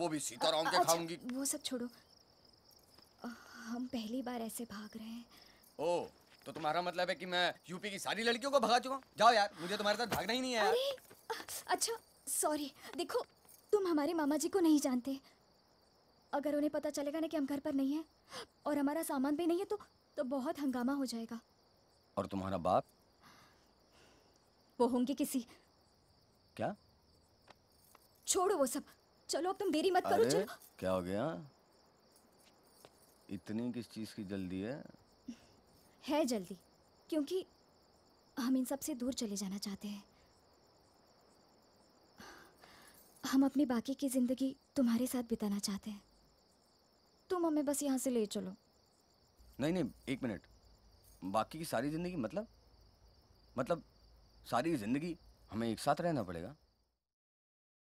वो भी सीताराम के अच्छा, खाऊंगी वो सब छोड़ो हम पहली बार ऐसे भाग रहे हैं ओ तो तुम्हारा मतलब है कि मैं यूपी की सारी लड़कियों को भगा चुका हूँ जाओ यार मुझे तुम्हारे साथ भागना ही नहीं है अरे, अच्छा सॉरी देखो तुम हमारे मामा जी को नहीं जानते अगर उन्हें पता चलेगा ना कि हम घर पर नहीं है और हमारा सामान भी नहीं है तो तो बहुत हंगामा हो जाएगा और तुम्हारा बाप वो होंगे किसी क्या छोड़ो वो सब चलो अब तुम देरी मत करो चलो क्या हो गया इतनी किस चीज की जल्दी है है जल्दी क्योंकि हम इन सब से दूर चले जाना चाहते हैं हम अपनी बाकी की जिंदगी तुम्हारे साथ बिताना चाहते हैं तुम हमें बस यहाँ से ले चलो नहीं नहीं एक मिनट बाकी की सारी जिंदगी मतलब मतलब सारी जिंदगी हमें एक साथ रहना पड़ेगा